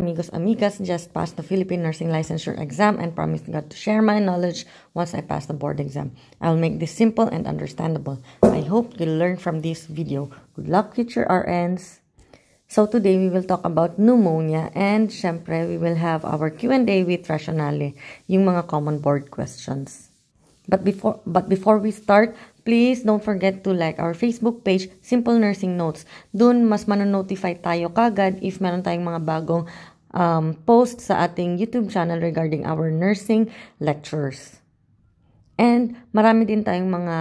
amigos, amigas, just passed the Philippine Nursing Licensure exam and promised God to share my knowledge once I pass the board exam. I'll make this simple and understandable. I hope you learn from this video. Good luck, future RNs! So today we will talk about pneumonia and syempre we will have our Q&A with Rationale, yung mga common board questions. But before but before we start, Please don't forget to like our Facebook page, Simple Nursing Notes. Doon, mas manonotify tayo kagad if meron tayong mga bagong um, post sa ating YouTube channel regarding our nursing lectures. And marami din tayong mga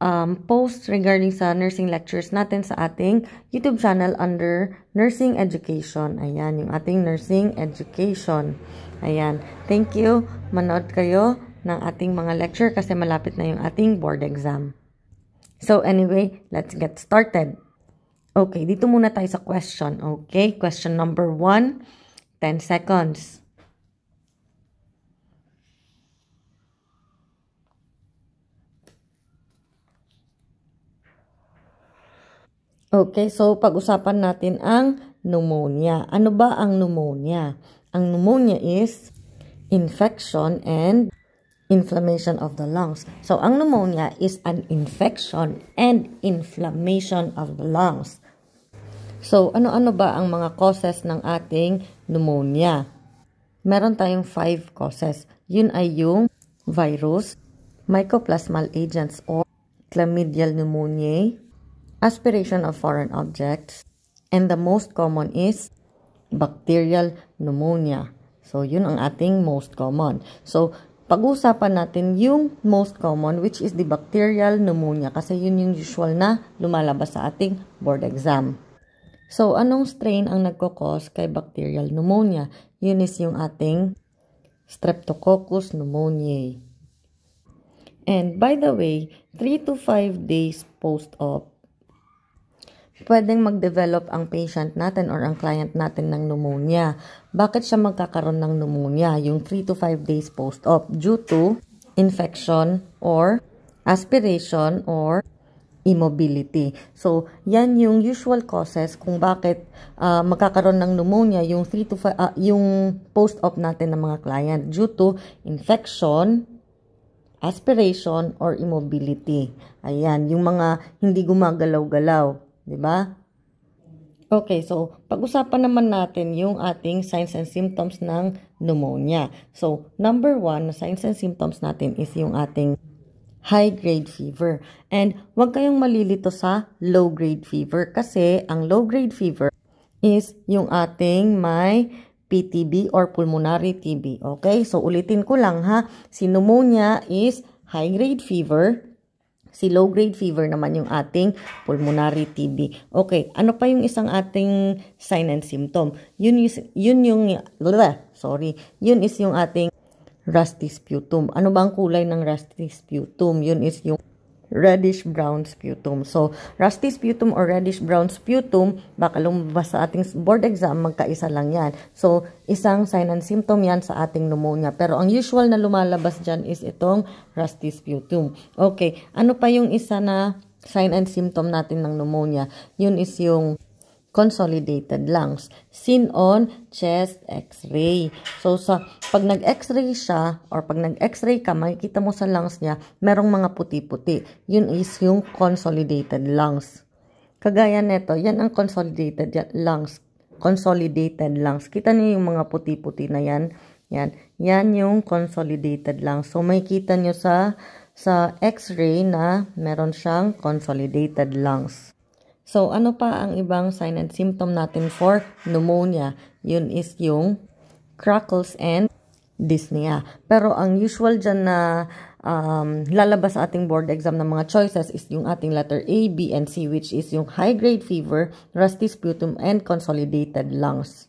um, posts regarding sa nursing lectures natin sa ating YouTube channel under Nursing Education. Ayan, yung ating nursing education. Ayan. Thank you. Manood kayo ng ating mga lecture kasi malapit na yung ating board exam. So anyway, let's get started. Okay, dito muna tayo sa question. Okay, question number 1, 10 seconds. Okay, so pag-usapan natin ang pneumonia. Ano ba ang pneumonia? Ang pneumonia is infection and inflammation of the lungs. So, ang pneumonia is an infection and inflammation of the lungs. So, ano-ano ba ang mga causes ng ating pneumonia? Meron tayong five causes. Yun ay yung virus, mycoplasmal agents or chlamydial pneumoniae, aspiration of foreign objects, and the most common is bacterial pneumonia. So, yun ang ating most common. So, pag usapan natin yung most common which is the bacterial pneumonia kasi yun yung usual na lumalabas sa ating board exam. So, anong strain ang nagkakos kay bacterial pneumonia? Yun is yung ating Streptococcus pneumoniae. And by the way, 3 to 5 days post-op, pwedeng mag-develop ang patient natin or ang client natin ng pneumonia bakit siya magkakaroon ng pneumonia yung 3 to 5 days post-op due to infection or aspiration or immobility. So, yan yung usual causes kung bakit uh, magkakaroon ng pneumonia yung 3 to 5, uh, ah, yung post-op natin ng mga client due to infection, aspiration or immobility. Ayan, yung mga hindi gumagalaw-galaw, 'di ba? Okay, so pag-usapan naman natin yung ating signs and symptoms ng pneumonia. So, number one na signs and symptoms natin is yung ating high-grade fever. And huwag kayong malilito sa low-grade fever kasi ang low-grade fever is yung ating may PTB or pulmonary TB. Okay? So, ulitin ko lang ha. Si pneumonia is high-grade fever. Si low-grade fever naman yung ating pulmonary TB. Okay, ano pa yung isang ating sign and symptom? Yun, is, yun yung, sorry, yun is yung ating rusty sputum. Ano ba ang kulay ng rusty sputum? Yun is yung reddish brown sputum. So, rusty sputum or reddish brown sputum, baka lumabas sa ating board exam, magkaisa lang yan. So, isang sign and symptom yan sa ating pneumonia. Pero ang usual na lumalabas dyan is itong rusty sputum. Okay, ano pa yung isa na sign and symptom natin ng pneumonia? Yun is yung consolidated lungs. Seen on chest x-ray. So, sa, pag nag-x-ray siya, or pag nag-x-ray ka, makikita mo sa lungs niya, merong mga puti-puti. Yun is yung consolidated lungs. Kagaya nito, yan ang consolidated lungs. Consolidated lungs. Kita niyo yung mga puti-puti na yan. Yan. Yan yung consolidated lungs. So, makikita niyo sa sa x-ray na meron siyang consolidated lungs. So, ano pa ang ibang sign and symptom natin for pneumonia? Yun is yung crackles and dyspnea. Pero ang usual dyan na um, lalabas sa ating board exam ng mga choices is yung ating letter A, B, and C which is yung high-grade fever, rusty sputum, and consolidated lungs.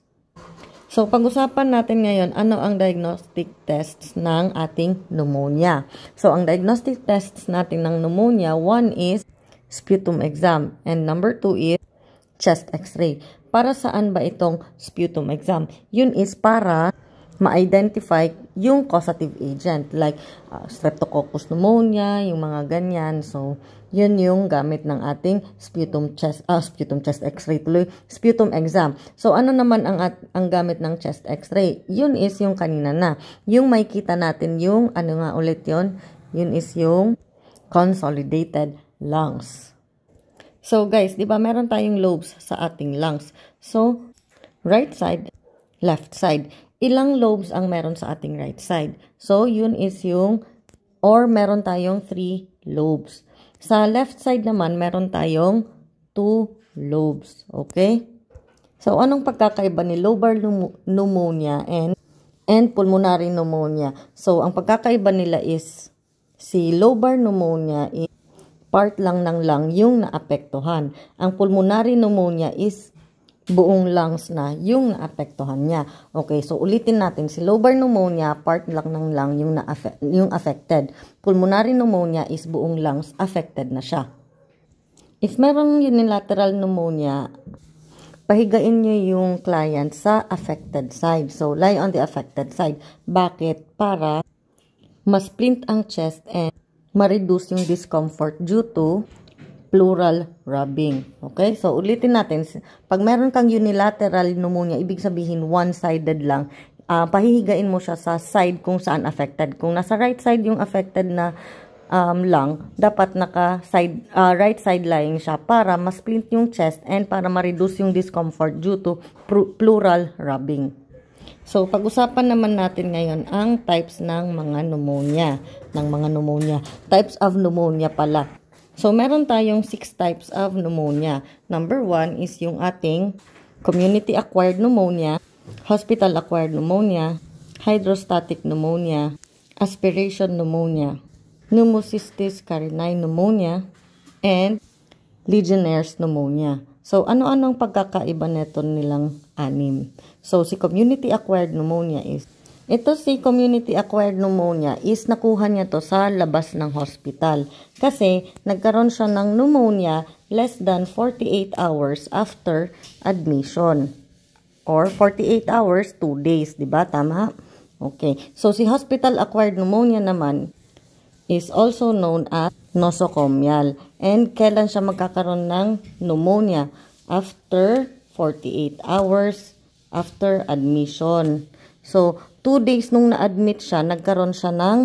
So, pag-usapan natin ngayon, ano ang diagnostic tests ng ating pneumonia. So, ang diagnostic tests natin ng pneumonia, one is sputum exam. And number two is chest x-ray. Para saan ba itong sputum exam? Yun is para ma-identify yung causative agent like uh, streptococcus pneumonia, yung mga ganyan. So, yun yung gamit ng ating sputum chest uh, sputum chest x-ray tuloy, sputum exam. So, ano naman ang at, ang gamit ng chest x-ray? Yun is yung kanina na. Yung makita natin yung ano nga ulit yun? Yun is yung consolidated lungs. So guys, 'di ba meron tayong lobes sa ating lungs. So right side, left side. Ilang lobes ang meron sa ating right side. So yun is yung or meron tayong 3 lobes. Sa left side naman meron tayong 2 lobes, okay? So anong pagkakaiba ni lobar pneumonia and and pulmonary pneumonia? So ang pagkakaiba nila is si lobar pneumonia is part lang ng lung yung naapektuhan. Ang pulmonary pneumonia is buong lungs na yung naapektuhan niya. Okay, so ulitin natin si lobar pneumonia, part lang ng lung yung, na yung affected. Pulmonary pneumonia is buong lungs, affected na siya. If merong unilateral pneumonia, pahigain niyo yung client sa affected side. So, lie on the affected side. Bakit? Para mas splint ang chest and ma-reduce yung discomfort due to pleural rubbing. Okay? So, ulitin natin. Pag meron kang unilateral pneumonia, ibig sabihin one-sided lang. Uh, pahihigain mo siya sa side kung saan affected. Kung nasa right side yung affected na um, lung, dapat naka side, uh, right side lying siya para ma-splint yung chest and para ma-reduce yung discomfort due to pleural rubbing. So, pag-usapan naman natin ngayon ang types ng mga pneumonia ng mga pneumonia. Types of pneumonia pala. So, meron tayong 6 types of pneumonia. Number 1 is yung ating community-acquired pneumonia, hospital-acquired pneumonia, hydrostatic pneumonia, aspiration pneumonia, pneumocystis carinae pneumonia, and Legionnaires pneumonia. So, ano-anong pagkakaiba neto nilang anim? So, si community-acquired pneumonia is ito si community acquired pneumonia is nakuha niya to sa labas ng hospital kasi nagkaroon siya ng pneumonia less than 48 hours after admission or 48 hours 2 days, 'di ba? Tama? Okay. So si hospital acquired pneumonia naman is also known as nosocomial. And kailan siya magkakaroon ng pneumonia? After 48 hours after admission. So, 2 days nung na-admit siya, nagkaroon siya ng,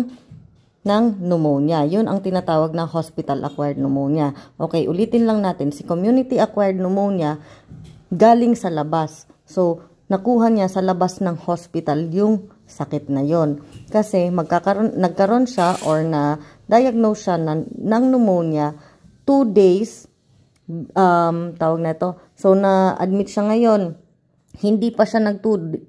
ng pneumonia. Yun ang tinatawag na hospital-acquired pneumonia. Okay, ulitin lang natin. Si community-acquired pneumonia, galing sa labas. So, nakuha niya sa labas ng hospital yung sakit na yon. Kasi magkakaroon, nagkaroon siya or na-diagnose siya ng, ng pneumonia 2 days um, tawag na ito. So, na-admit siya ngayon hindi pa siya nag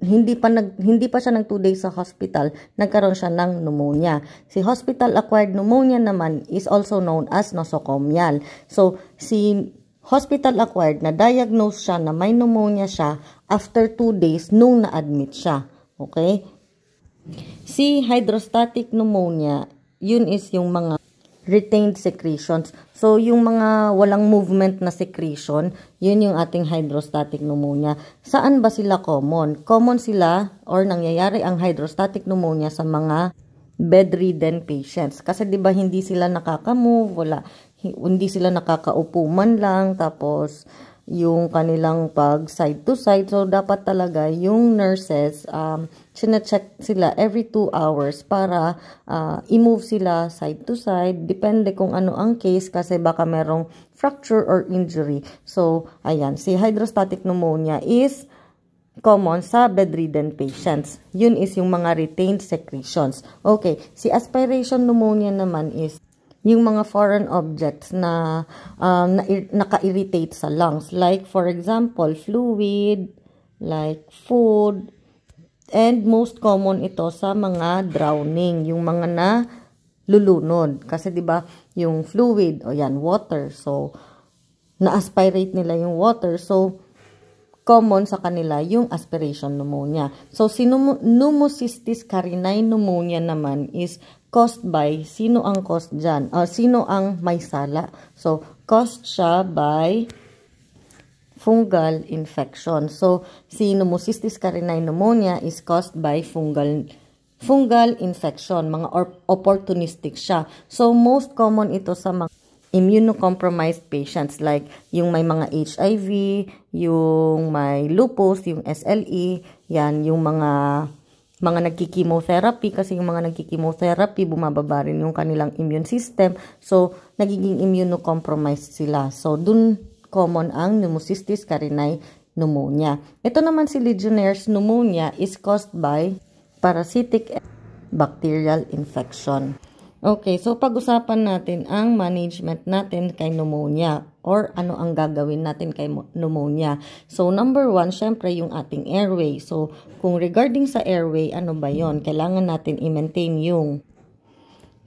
hindi pa nag hindi pa siya nag 2 days sa hospital nagkaroon siya ng pneumonia si hospital acquired pneumonia naman is also known as nosocomial so si hospital acquired na diagnose siya na may pneumonia siya after 2 days nung na-admit siya okay si hydrostatic pneumonia yun is yung mga retained secretions. So, yung mga walang movement na secretion, yun yung ating hydrostatic pneumonia. Saan ba sila common? Common sila or nangyayari ang hydrostatic pneumonia sa mga bedridden patients. Kasi 'di ba hindi sila nakaka-move, wala hindi sila nakakaupo man lang tapos yung kanilang pag side to side. So, dapat talaga yung nurses, um, chinecheck sila every 2 hours para uh, i-move sila side to side. Depende kung ano ang case kasi baka merong fracture or injury. So, ayan. Si hydrostatic pneumonia is common sa bedridden patients. Yun is yung mga retained secretions. Okay. Si aspiration pneumonia naman is yung mga foreign objects na um, na naka-irritate sa lungs. Like, for example, fluid, like food, and most common ito sa mga drowning, yung mga na lulunod. Kasi 'di ba, yung fluid o yan water. So na-aspirate nila yung water. So common sa kanila yung aspiration pneumonia. So si pneumocystis carinae pneumonia naman is caused by, sino ang caused diyan Uh, ah, sino ang may sala? So, caused siya by fungal infection. So, si pneumocystis carinae pneumonia is caused by fungal fungal infection. Mga opportunistic siya. So, most common ito sa mga immunocompromised patients like yung may mga HIV, yung may lupus, yung SLE, yan, yung mga mga nagki-chemotherapy kasi yung mga nagki-chemotherapy bumababa rin yung kanilang immune system. So, nagiging immunocompromised sila. So, dun common ang pneumocystis carinii pneumonia. Ito naman si Legionnaire's pneumonia is caused by parasitic bacterial infection. Okay, so pag-usapan natin ang management natin kay pneumonia or ano ang gagawin natin kay pneumonia. So, number one, syempre yung ating airway. So, kung regarding sa airway, ano ba yon Kailangan natin i-maintain yung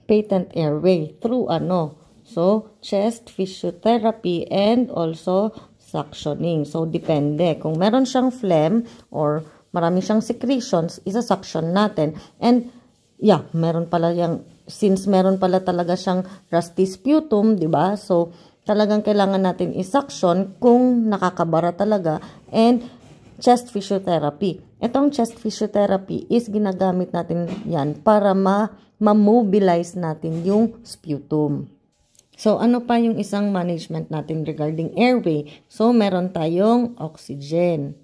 patent airway through ano? So, chest physiotherapy and also suctioning. So, depende. Kung meron siyang phlegm or marami siyang secretions, isa-suction natin. And, yeah, meron pala yung since meron pala talaga siyang rusty sputum, 'di ba? So talagang kailangan natin isaction kung nakakabara talaga and chest physiotherapy. Itong chest physiotherapy is ginagamit natin 'yan para ma ma-mobilize natin yung sputum. So, ano pa yung isang management natin regarding airway? So, meron tayong oxygen.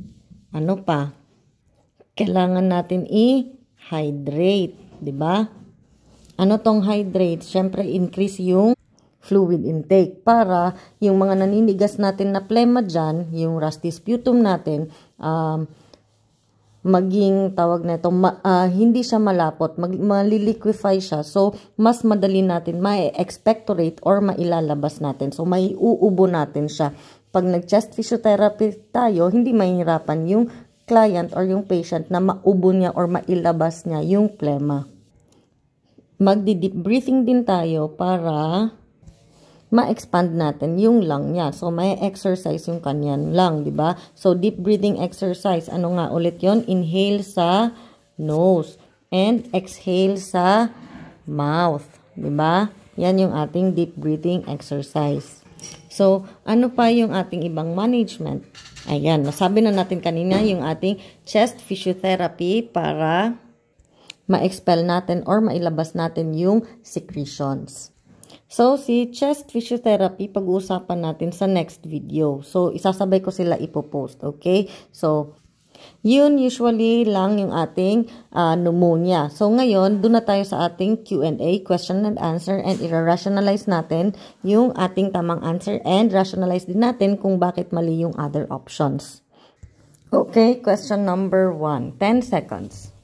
Ano pa? Kailangan natin i-hydrate, 'di ba? Ano tong hydrate? Siyempre, increase yung fluid intake para yung mga naninigas natin na plema dyan, yung rusty sputum natin, um, maging tawag na ito, ma, uh, hindi siya malapot, mag, maliliquify siya. So, mas madali natin ma-expectorate or mailalabas natin. So, may uubo natin siya. Pag nag-chest physiotherapy tayo, hindi mahirapan yung client or yung patient na maubo niya or mailabas niya yung plema magdi-deep breathing din tayo para ma-expand natin yung lung niya. So, may exercise yung kanyan lang, di ba? So, deep breathing exercise. Ano nga ulit yon Inhale sa nose and exhale sa mouth, di ba? Yan yung ating deep breathing exercise. So, ano pa yung ating ibang management? Ayan, nasabi na natin kanina yung ating chest physiotherapy para ma-expel natin or mailabas natin yung secretions. So, si chest physiotherapy, pag-uusapan natin sa next video. So, isasabay ko sila ipopost, okay? So, yun usually lang yung ating uh, pneumonia. So, ngayon, doon na tayo sa ating Q&A, question and answer, and irrationalize natin yung ating tamang answer and rationalize din natin kung bakit mali yung other options. Okay, question number 1. 10 seconds.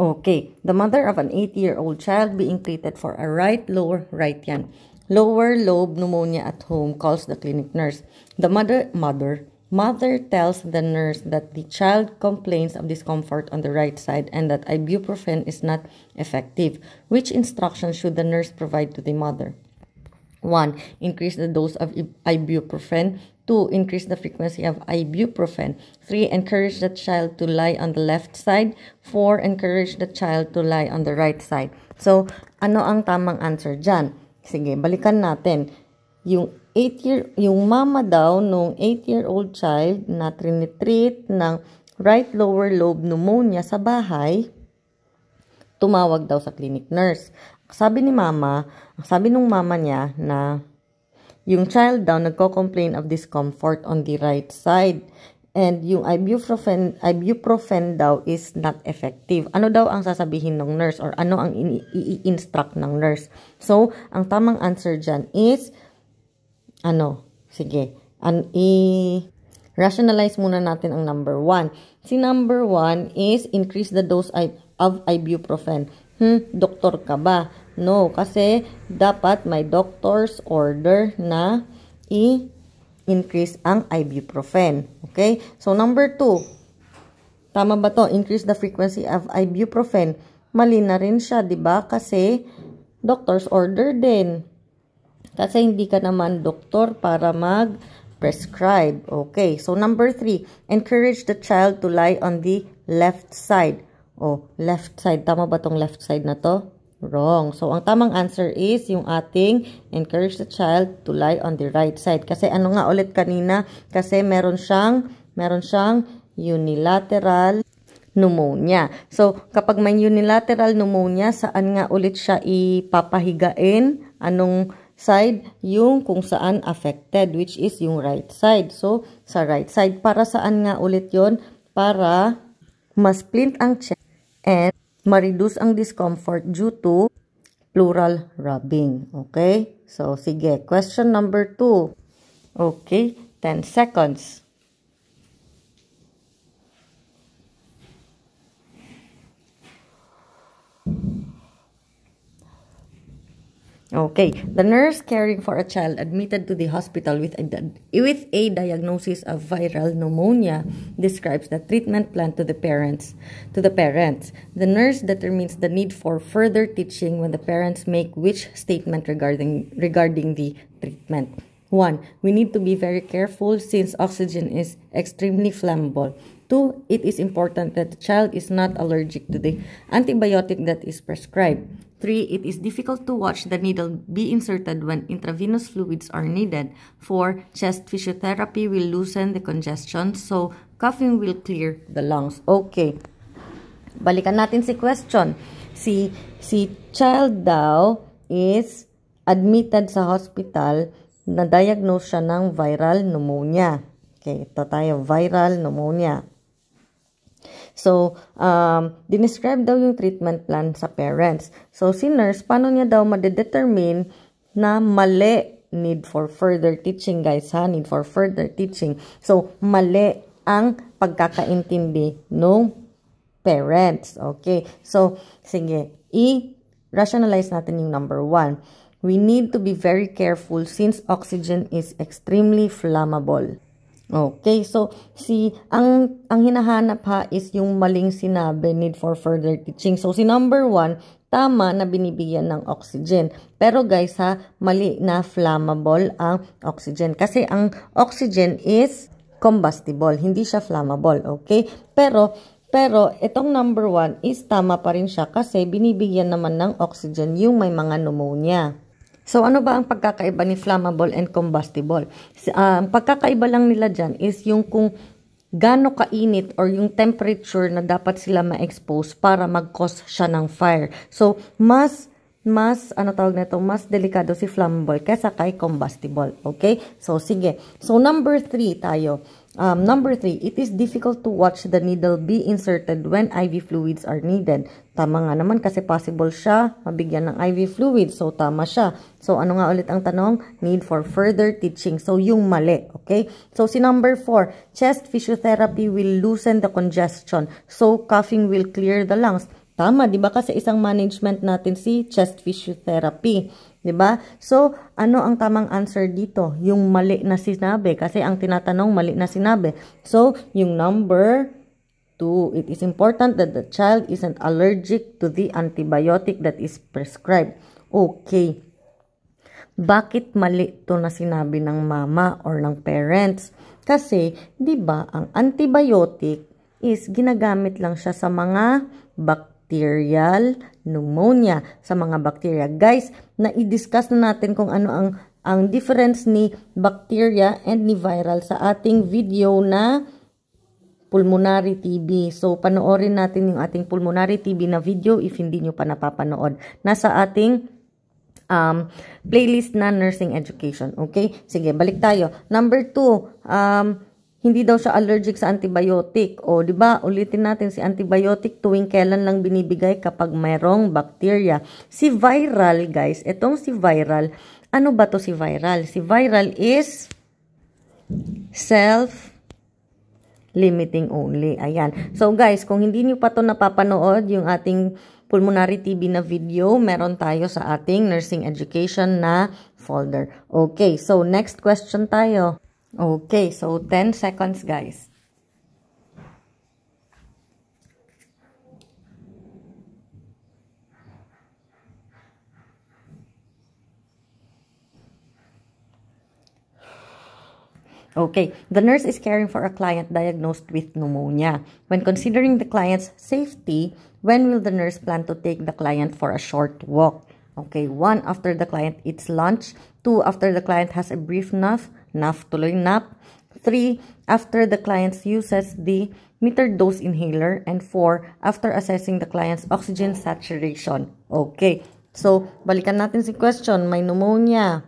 Okay, the mother of an 8-year-old child being treated for a right lower right hand. Lower lobe pneumonia at home calls the clinic nurse. The mother, mother, mother tells the nurse that the child complains of discomfort on the right side and that ibuprofen is not effective. Which instruction should the nurse provide to the mother? 1. Increase the dose of ibuprofen. 2. Increase the frequency of ibuprofen. 3. Encourage the child to lie on the left side. 4. Encourage the child to lie on the right side. So, ano ang tamang answer dyan? Sige, balikan natin. Yung 8 year yung mama daw nung 8-year-old child na trinitreat ng right lower lobe pneumonia sa bahay, tumawag daw sa clinic nurse. Sabi ni mama, sabi nung mama niya na yung child daw nagko-complain of discomfort on the right side. And yung ibuprofen, ibuprofen daw is not effective. Ano daw ang sasabihin ng nurse or ano ang i-instruct ng nurse? So, ang tamang answer dyan is, ano, sige, an i rationalize muna natin ang number 1. Si number 1 is increase the dose of ibuprofen. Hmm, doktor ka ba? No, kasi dapat may doctor's order na i-increase ang ibuprofen. Okay? So, number two, tama ba to? Increase the frequency of ibuprofen. Mali na rin siya, di ba? Kasi doctor's order din. Kasi hindi ka naman doktor para mag-prescribe. Okay, so number three, encourage the child to lie on the left side. Oh, left side. Tama ba tong left side na to? wrong. So, ang tamang answer is yung ating encourage the child to lie on the right side. Kasi ano nga ulit kanina? Kasi meron siyang, meron siyang unilateral pneumonia. So, kapag may unilateral pneumonia, saan nga ulit siya ipapahigain? Anong side? Yung kung saan affected, which is yung right side. So, sa right side. Para saan nga ulit yon Para mas plint ang chest and ma-reduce ang discomfort due to pleural rubbing. Okay? So, sige. Question number 2. Okay, 10 seconds. Okay, the nurse caring for a child admitted to the hospital with a, with a diagnosis of viral pneumonia describes the treatment plan to the parents. To the parents, the nurse determines the need for further teaching when the parents make which statement regarding regarding the treatment. 1. We need to be very careful since oxygen is extremely flammable. Two, it is important that the child is not allergic to the antibiotic that is prescribed. Three, it is difficult to watch the needle be inserted when intravenous fluids are needed. Four, chest physiotherapy will loosen the congestion, so coughing will clear the lungs. Okay. Balikan natin si question. Si, si child daw is admitted sa hospital na diagnose siya ng viral pneumonia. Okay, ito tayo, viral pneumonia. So, um, dinescribe daw yung treatment plan sa parents. So, si nurse, paano niya daw madedetermine na mali need for further teaching, guys, ha? Need for further teaching. So, mali ang pagkakaintindi ng parents. Okay. So, sige. I-rationalize natin yung number one. We need to be very careful since oxygen is extremely flammable. Okay, so si ang ang hinahanap ha is yung maling sinabi need for further teaching. So si number one, tama na binibigyan ng oxygen. Pero guys ha, mali na flammable ang oxygen kasi ang oxygen is combustible, hindi siya flammable, okay? Pero pero itong number one is tama pa rin siya kasi binibigyan naman ng oxygen yung may mga pneumonia. So ano ba ang pagkakaiba ni flammable and combustible? Ang uh, um, pagkakaiba lang nila dyan is yung kung gaano kainit or yung temperature na dapat sila ma-expose para mag-cause siya ng fire. So, mas mas, ano tawag na ito, mas delikado si flammable kesa kay combustible. Okay? So, sige. So, number 3 tayo. Um, number three, it is difficult to watch the needle be inserted when IV fluids are needed. Tama nga naman kasi possible siya mabigyan ng IV fluid. So, tama siya. So, ano nga ulit ang tanong? Need for further teaching. So, yung mali. Okay? So, si number four, chest physiotherapy will loosen the congestion. So, coughing will clear the lungs. Tama, di ba? Kasi isang management natin si chest physiotherapy. 'di ba? So, ano ang tamang answer dito? Yung mali na sinabi kasi ang tinatanong mali na sinabi. So, yung number 2, it is important that the child isn't allergic to the antibiotic that is prescribed. Okay. Bakit mali 'to na sinabi ng mama or ng parents? Kasi, 'di ba, ang antibiotic is ginagamit lang siya sa mga bacteria bacterial pneumonia sa mga bacteria. Guys, na i-discuss na natin kung ano ang ang difference ni bacteria and ni viral sa ating video na pulmonary TB. So, panoorin natin yung ating pulmonary TB na video if hindi nyo pa napapanood. Nasa ating um, playlist na nursing education. Okay? Sige, balik tayo. Number two, um, hindi daw siya allergic sa antibiotic. O, di ba? Ulitin natin si antibiotic tuwing kailan lang binibigay kapag mayroong bacteria. Si viral, guys, etong si viral, ano ba to si viral? Si viral is self limiting only. Ayan. So guys, kung hindi niyo pa to napapanood yung ating pulmonary TB na video, meron tayo sa ating nursing education na folder. Okay, so next question tayo. Okay, so 10 seconds, guys. Okay, the nurse is caring for a client diagnosed with pneumonia. When considering the client's safety, when will the nurse plan to take the client for a short walk? Okay, one, after the client eats lunch. Two, after the client has a brief nap NAF tuloy NAP. 3. After the client uses the metered dose inhaler. And 4. After assessing the client's oxygen saturation. Okay. So, balikan natin si question. May pneumonia.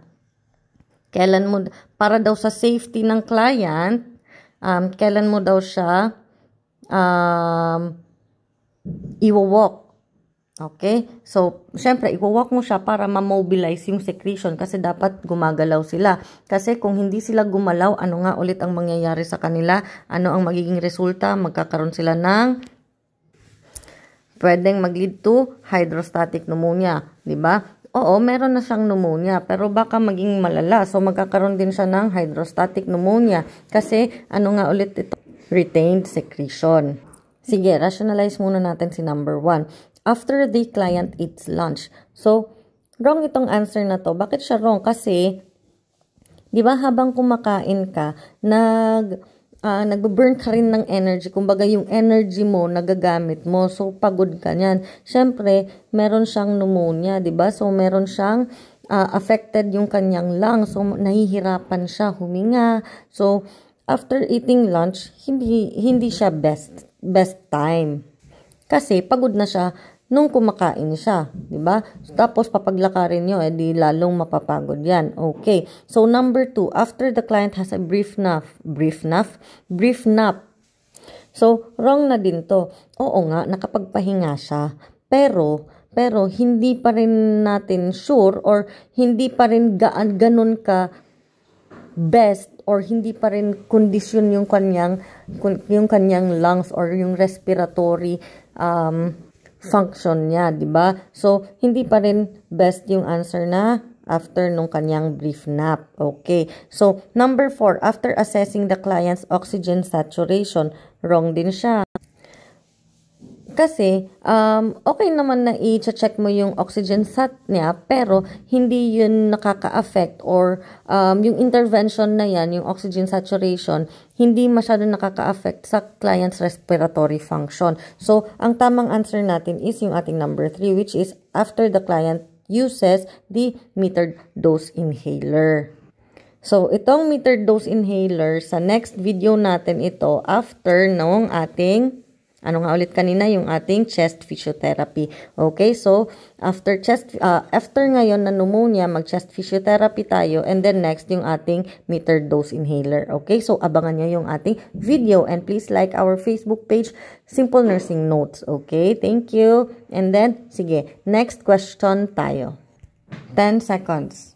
Kailan mo, para daw sa safety ng client, um, kailan mo daw siya um, iwo-walk Okay? So, syempre, i-walk mo siya para ma-mobilize yung secretion kasi dapat gumagalaw sila. Kasi kung hindi sila gumalaw, ano nga ulit ang mangyayari sa kanila? Ano ang magiging resulta? Magkakaroon sila ng pwedeng mag-lead to hydrostatic pneumonia. ba? Diba? Oo, meron na siyang pneumonia, pero baka maging malala. So, magkakaroon din siya ng hydrostatic pneumonia kasi ano nga ulit ito? Retained secretion. Sige, rationalize muna natin si number 1 after the client eats lunch. So, wrong itong answer na to. Bakit siya wrong? Kasi, di ba habang kumakain ka, nag, uh, ah, nagbe-burn ka rin ng energy. Kumbaga, yung energy mo, nagagamit mo. So, pagod ka niyan. Siyempre, meron siyang pneumonia, di ba? So, meron siyang uh, affected yung kanyang lungs. So, nahihirapan siya huminga. So, after eating lunch, hindi, hindi siya best, best time. Kasi pagod na siya nung kumakain siya, 'di ba? Tapos papaglakarin niyo eh di lalong mapapagod 'yan. Okay. So number two, after the client has a brief nap, brief nap, brief nap. So wrong na din 'to. Oo nga, nakapagpahinga siya, pero pero hindi pa rin natin sure or hindi pa rin gaan ganun ka best or hindi pa rin condition yung kanyang yung kanyang lungs or yung respiratory um, function niya, 'di ba? So hindi pa rin best yung answer na after nung kanyang brief nap. Okay. So number 4, after assessing the client's oxygen saturation, wrong din siya. Kasi, um, okay naman na i-check mo yung oxygen sat niya, pero hindi yun nakaka-affect or um, yung intervention na yan, yung oxygen saturation, hindi masyado nakaka-affect sa client's respiratory function. So, ang tamang answer natin is yung ating number 3, which is after the client uses the metered dose inhaler. So, itong metered dose inhaler, sa next video natin ito, after ng ating ano nga ulit kanina yung ating chest physiotherapy. Okay, so after chest uh, after ngayon na pneumonia, mag chest physiotherapy tayo and then next yung ating meter dose inhaler. Okay, so abangan niyo yung ating video and please like our Facebook page Simple Nursing Notes. Okay, thank you. And then sige, next question tayo. 10 seconds.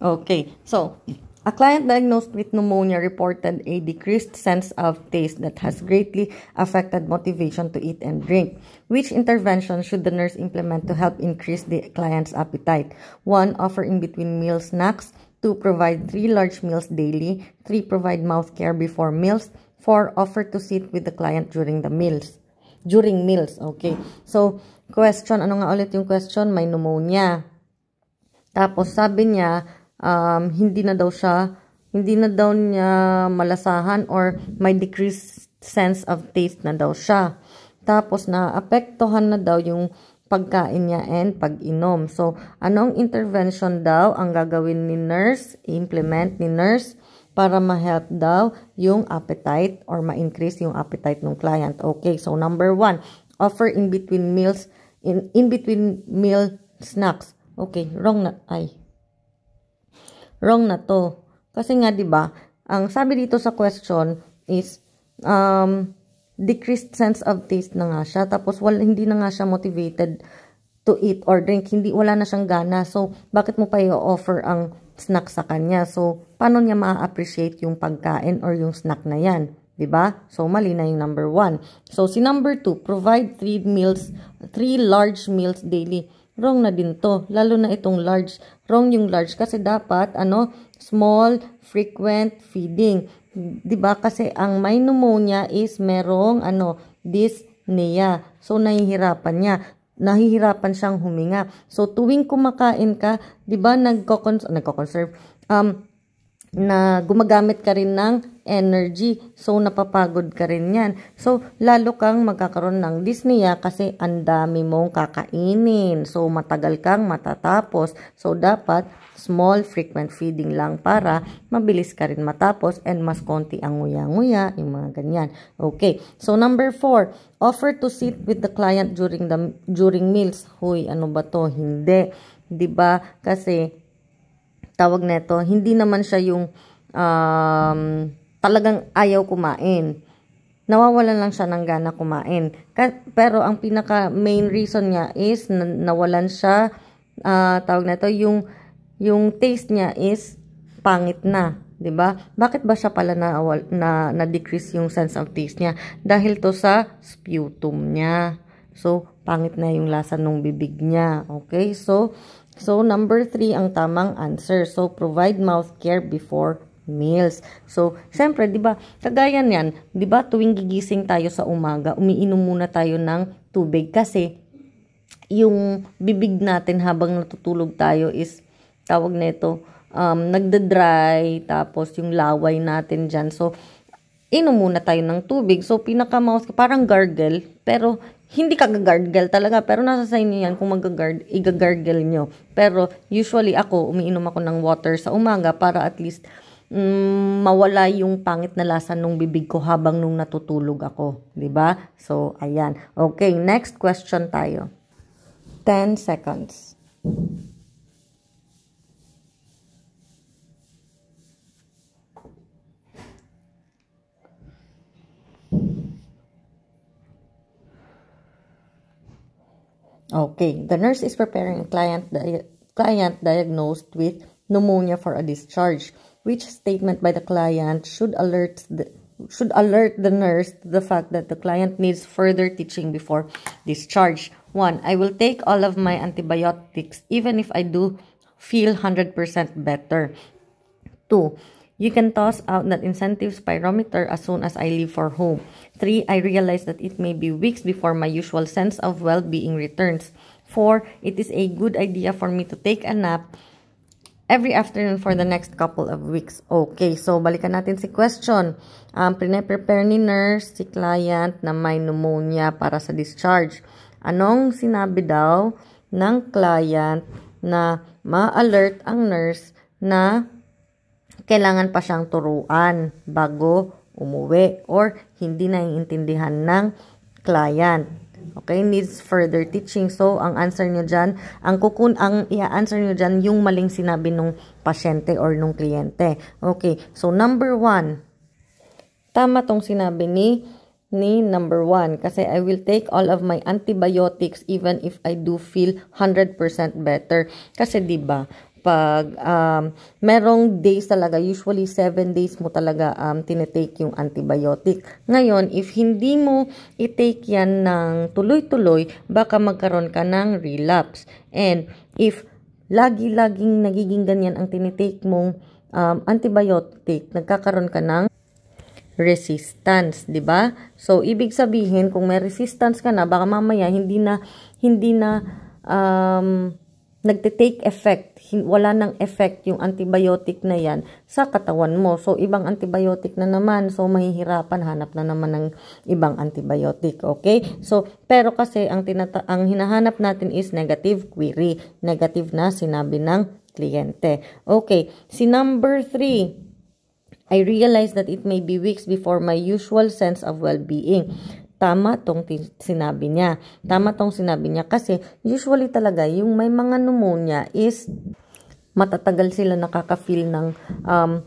Okay, so a client diagnosed with pneumonia reported a decreased sense of taste that has greatly affected motivation to eat and drink. Which intervention should the nurse implement to help increase the client's appetite? 1. Offer in between meal snacks. 2. Provide three large meals daily. 3. Provide mouth care before meals. 4. Offer to sit with the client during the meals. During meals, okay. So, question, ano nga ulit yung question? May pneumonia. Tapos sabi niya, um, hindi na daw siya, hindi na daw niya malasahan or may decreased sense of taste na daw siya. Tapos naapektuhan na daw yung pagkain niya and pag-inom. So, anong intervention daw ang gagawin ni nurse, implement ni nurse para ma-help daw yung appetite or ma-increase yung appetite ng client. Okay, so number one, offer in between meals, in, in between meal snacks. Okay, wrong na, ay, wrong na to. Kasi nga, di ba, ang sabi dito sa question is, um, decreased sense of taste na nga siya. Tapos, wala, hindi na nga siya motivated to eat or drink. Hindi, wala na siyang gana. So, bakit mo pa i-offer ang snack sa kanya? So, paano niya ma-appreciate yung pagkain or yung snack na yan? 'di ba? So mali na yung number 1. So si number 2, provide three meals, three large meals daily wrong na din to. Lalo na itong large. Wrong yung large kasi dapat, ano, small, frequent feeding. 'Di ba Kasi ang may pneumonia is merong, ano, dyspnea. So, nahihirapan niya nahihirapan siyang huminga. So tuwing kumakain ka, 'di ba nagko-conserve um na gumagamit ka rin ng energy. So, napapagod ka rin yan. So, lalo kang magkakaroon ng dyspnea kasi ang dami mong kakainin. So, matagal kang matatapos. So, dapat small frequent feeding lang para mabilis ka rin matapos and mas konti ang nguya-nguya, yung mga ganyan. Okay. So, number four, offer to sit with the client during the during meals. Huy, ano ba to? Hindi. 'di ba? Kasi tawag nito, hindi naman siya yung um, talagang ayaw kumain. Nawawalan lang siya ng gana kumain. Ka- pero ang pinaka main reason niya is na- nawalan siya uh, tawag nito yung yung taste niya is pangit na, 'di ba? Bakit ba siya pala na, na na decrease yung sense of taste niya? Dahil to sa sputum niya. So pangit na yung lasa ng bibig niya. Okay? So So, number three ang tamang answer. So, provide mouth care before meals. So, syempre, di ba, kagaya niyan, di ba, tuwing gigising tayo sa umaga, umiinom muna tayo ng tubig kasi yung bibig natin habang natutulog tayo is, tawag na ito, um, nagda-dry, tapos yung laway natin dyan. So, inom muna tayo ng tubig. So, pinaka-mouse, parang gargle, pero hindi ka gagargle talaga, pero nasa sa inyo yan kung mag-guard, i nyo. Pero usually ako, umiinom ako ng water sa umaga para at least mm, mawala yung pangit na lasa nung bibig ko habang nung natutulog ako. ba diba? So, ayan. Okay, next question tayo. 10 seconds. Okay, the nurse is preparing a client, di client diagnosed with pneumonia for a discharge. Which statement by the client should alert the should alert the nurse to the fact that the client needs further teaching before discharge. 1. I will take all of my antibiotics even if I do feel 100% better. 2. You can toss out that incentive spirometer as soon as I leave for home. 3. I realize that it may be weeks before my usual sense of well-being returns. 4. it is a good idea for me to take a nap every afternoon for the next couple of weeks. Okay, so balikan natin si question. Um, Pine-prepare ni nurse si client na may pneumonia para sa discharge. Anong sinabi daw ng client na ma-alert ang nurse na kailangan pa siyang turuan bago umuwi or hindi naiintindihan ng client. Okay, needs further teaching. So, ang answer nyo dyan, ang kukun, ang i-answer nyo dyan, yung maling sinabi nung pasyente or nung kliyente. Okay, so number one, tama tong sinabi ni ni number one kasi I will take all of my antibiotics even if I do feel 100% better. Kasi 'di ba? pag um, merong days talaga, usually 7 days mo talaga um, tinetake yung antibiotic. Ngayon, if hindi mo itake yan ng tuloy-tuloy, baka magkaroon ka ng relapse. And if lagi-laging nagiging ganyan ang tinetake mong um, antibiotic, nagkakaroon ka ng resistance, 'di ba? So ibig sabihin kung may resistance ka na baka mamaya hindi na hindi na um, nagte-take effect, wala nang effect yung antibiotic na yan sa katawan mo. So, ibang antibiotic na naman. So, mahihirapan, hanap na naman ng ibang antibiotic. Okay? So, pero kasi ang, ang hinahanap natin is negative query. Negative na sinabi ng kliyente. Okay. Si number three, I realize that it may be weeks before my usual sense of well-being tama tong sinabi niya. Tama tong sinabi niya kasi usually talaga yung may mga pneumonia is matatagal sila nakaka-feel ng um,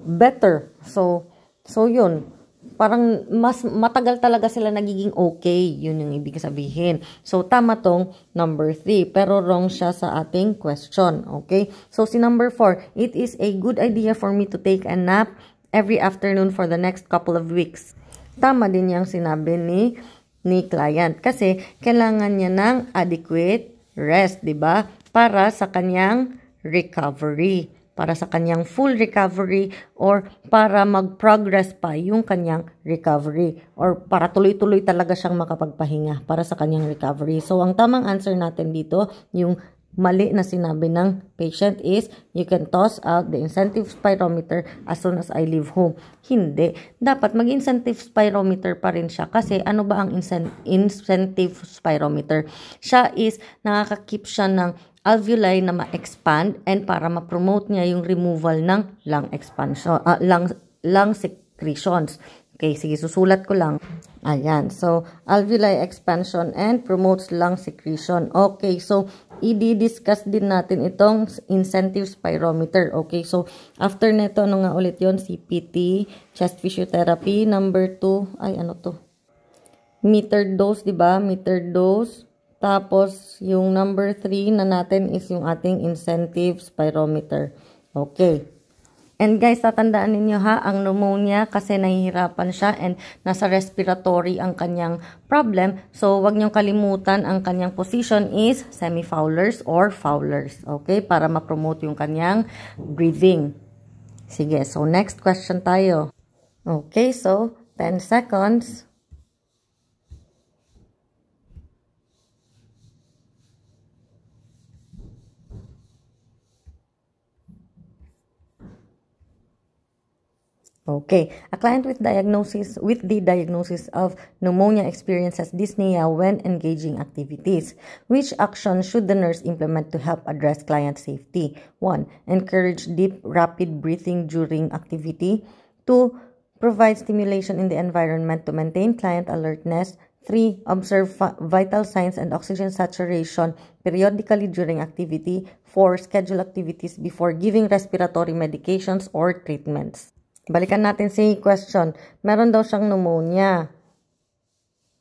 better. So, so yun. Parang mas matagal talaga sila nagiging okay. Yun yung ibig sabihin. So, tama tong number 3. Pero wrong siya sa ating question. Okay? So, si number 4, it is a good idea for me to take a nap every afternoon for the next couple of weeks. Tama din yung sinabi ni, ni client kasi kailangan niya ng adequate rest, di ba? Para sa kanyang recovery, para sa kanyang full recovery or para mag-progress pa yung kanyang recovery or para tuloy-tuloy talaga siyang makapagpahinga para sa kanyang recovery. So, ang tamang answer natin dito, yung mali na sinabi ng patient is you can toss out the incentive spirometer as soon as I leave home. Hindi. Dapat mag-incentive spirometer pa rin siya kasi ano ba ang incentive spirometer? Siya is nakakakip siya ng alveoli na ma-expand and para ma-promote niya yung removal ng lung expansion, uh, lung, lung secretions. Okay, sige, susulat ko lang. Ayan, so alveoli expansion and promotes lung secretion. Okay, so i-discuss din natin itong incentive spirometer. Okay, so after nito, ano nga ulit yon CPT, chest physiotherapy, number 2, ay ano to? Meter dose, di ba? Meter dose. Tapos, yung number 3 na natin is yung ating incentive spirometer. Okay. And guys, tatandaan ninyo ha, ang pneumonia kasi nahihirapan siya and nasa respiratory ang kanyang problem. So, wag niyong kalimutan ang kanyang position is semi fowlers or fowlers. Okay? Para ma-promote yung kanyang breathing. Sige, so next question tayo. Okay, so 10 seconds. Okay, a client with diagnosis with the diagnosis of pneumonia experiences dyspnea when engaging activities. Which action should the nurse implement to help address client safety? 1. Encourage deep rapid breathing during activity. 2. Provide stimulation in the environment to maintain client alertness. 3. Observe vital signs and oxygen saturation periodically during activity. 4. Schedule activities before giving respiratory medications or treatments. Balikan natin si question. Meron daw siyang pneumonia.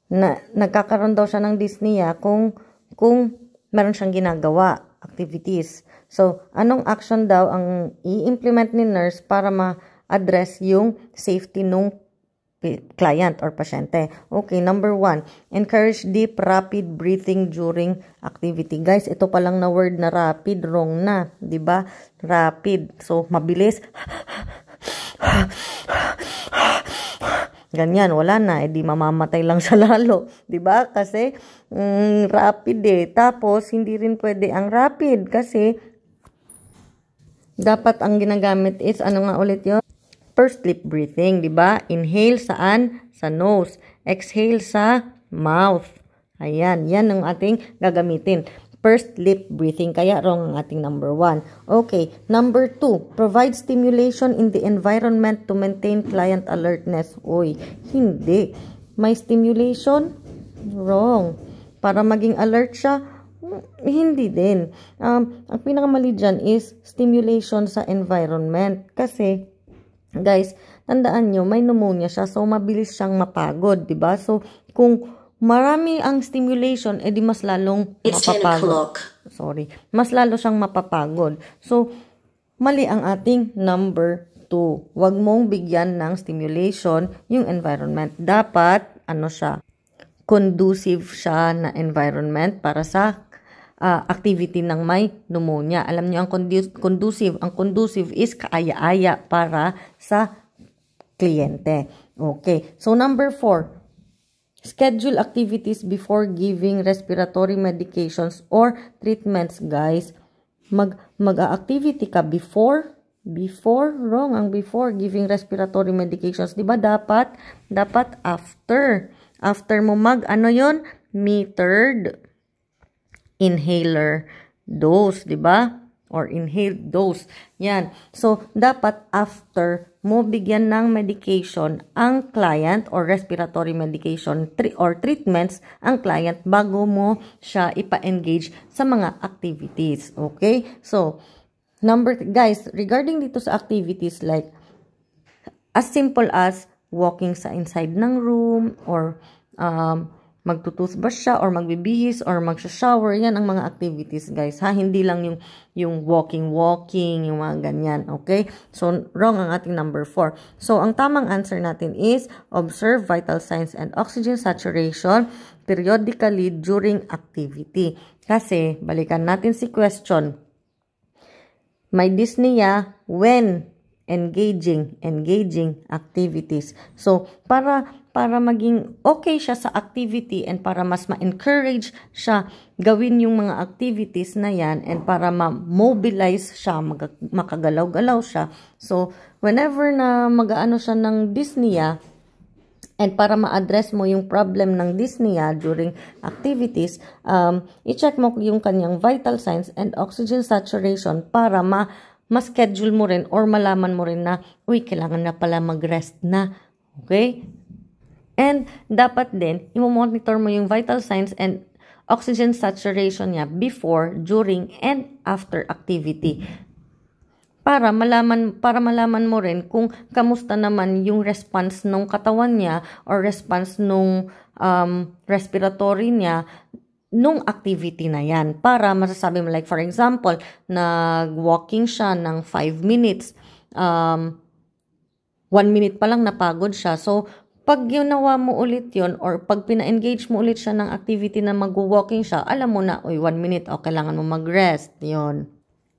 Na, nagkakaroon daw siya ng dyspnea kung, kung meron siyang ginagawa, activities. So, anong action daw ang i-implement ni nurse para ma-address yung safety ng client or pasyente. Okay, number one, encourage deep, rapid breathing during activity. Guys, ito pa lang na word na rapid, wrong na. ba diba? Rapid. So, mabilis. Ganyan, wala na. Eh, di mamamatay lang sa lalo. ba diba? Kasi mm, rapid eh. Tapos, hindi rin pwede ang rapid kasi dapat ang ginagamit is, ano nga ulit yon First lip breathing, di ba? Inhale saan? Sa nose. Exhale sa mouth. Ayan, yan ang ating gagamitin. First, lip breathing. Kaya wrong ang ating number one. Okay, number two, provide stimulation in the environment to maintain client alertness. Uy, hindi. May stimulation? Wrong. Para maging alert siya? Hmm, hindi din. Um, ang pinakamali dyan is stimulation sa environment. Kasi, guys, tandaan nyo, may pneumonia siya. So, mabilis siyang mapagod, ba diba? So, kung marami ang stimulation, edi eh, mas lalong It's mapapagod. Sorry. Mas lalo siyang mapapagod. So, mali ang ating number 2. Huwag mong bigyan ng stimulation yung environment. Dapat, ano siya, conducive siya na environment para sa uh, activity ng may pneumonia. Alam niyo ang condu- conducive, ang conducive is kaaya-aya para sa kliyente. Okay. So number 4. Schedule activities before giving respiratory medications or treatments, guys. Mag, mag-activity ka before, before, wrong ang before giving respiratory medications. Diba dapat, dapat after. After mo mag, ano yon Metered inhaler dose, diba? Or inhaled dose. Yan. So, dapat after mo bigyan ng medication ang client or respiratory medication or treatments ang client bago mo siya ipa-engage sa mga activities. Okay? So, number, guys, regarding dito sa activities like as simple as walking sa inside ng room or um, magtutoothbrush siya or magbibihis or magsha-shower. Yan ang mga activities, guys. Ha, hindi lang yung yung walking, walking, yung mga ganyan, okay? So wrong ang ating number 4. So ang tamang answer natin is observe vital signs and oxygen saturation periodically during activity. Kasi balikan natin si question. May dyspnea when engaging, engaging activities. So, para para maging okay siya sa activity and para mas ma-encourage siya gawin yung mga activities na yan and para ma-mobilize siya, makagalaw-galaw siya. So, whenever na mag aano siya ng dyspnea and para ma-address mo yung problem ng dyspnea during activities, um, i-check mo yung kanyang vital signs and oxygen saturation para ma- ma-schedule mo rin or malaman mo rin na, uy, kailangan na pala mag-rest na. Okay? And dapat din, i-monitor mo yung vital signs and oxygen saturation niya before, during, and after activity. Para malaman, para malaman mo rin kung kamusta naman yung response nung katawan niya or response nung um, respiratory niya nung activity na yan para masasabi mo like for example nag-walking siya ng 5 minutes um 1 minute pa lang napagod siya so pag ginawa mo ulit yon or pag pina-engage mo ulit siya ng activity na mag-walking siya alam mo na oy 1 minute o oh, kailangan mo mag-rest yon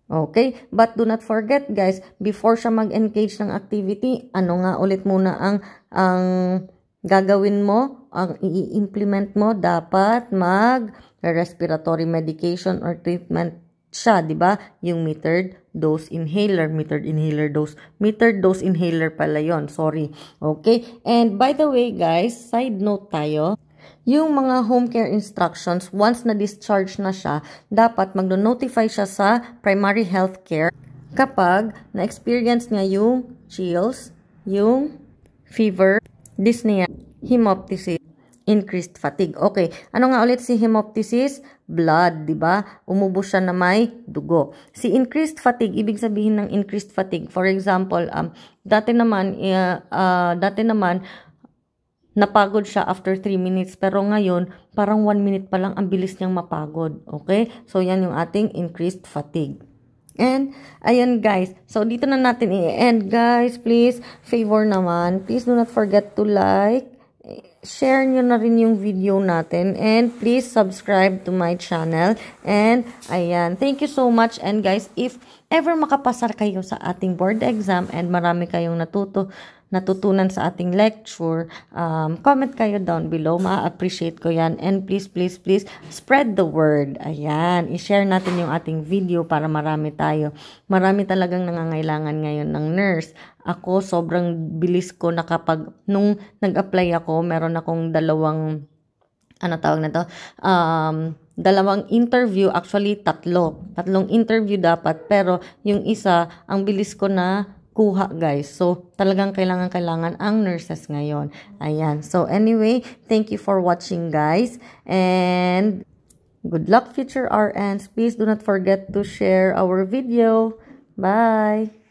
Okay? But do not forget guys, before siya mag-engage ng activity, ano nga ulit muna ang ang gagawin mo, ang i-implement mo, dapat mag-respiratory medication or treatment siya, di ba? Yung metered dose inhaler, metered inhaler dose, metered dose inhaler pala yon. Sorry. Okay? And by the way, guys, side note tayo. Yung mga home care instructions, once na-discharge na siya, dapat mag notify siya sa primary health care kapag na-experience niya yung chills, yung fever, dyspnea, hemoptysis increased fatigue. Okay, ano nga ulit si hemoptysis? Blood, di ba? Umubo siya na may dugo. Si increased fatigue, ibig sabihin ng increased fatigue. For example, um, dati naman, uh, uh, dati naman, napagod siya after 3 minutes. Pero ngayon, parang 1 minute pa lang ang bilis niyang mapagod. Okay? So, yan yung ating increased fatigue. And, ayan guys. So, dito na natin i-end guys. Please, favor naman. Please do not forget to like, share nyo na rin yung video natin. And please subscribe to my channel. And ayan, thank you so much. And guys, if ever makapasar kayo sa ating board exam and marami kayong natuto, natutunan sa ating lecture, um, comment kayo down below. Ma-appreciate ko yan. And please, please, please, spread the word. Ayan. I-share natin yung ating video para marami tayo. Marami talagang nangangailangan ngayon ng nurse. Ako, sobrang bilis ko na kapag, nung nag-apply ako, meron akong dalawang, ano tawag na to? Um, dalawang interview, actually tatlo. Tatlong interview dapat, pero yung isa, ang bilis ko na kuha guys. So, talagang kailangan-kailangan ang nurses ngayon. Ayan. So, anyway, thank you for watching guys. And good luck future RNs. Please do not forget to share our video. Bye!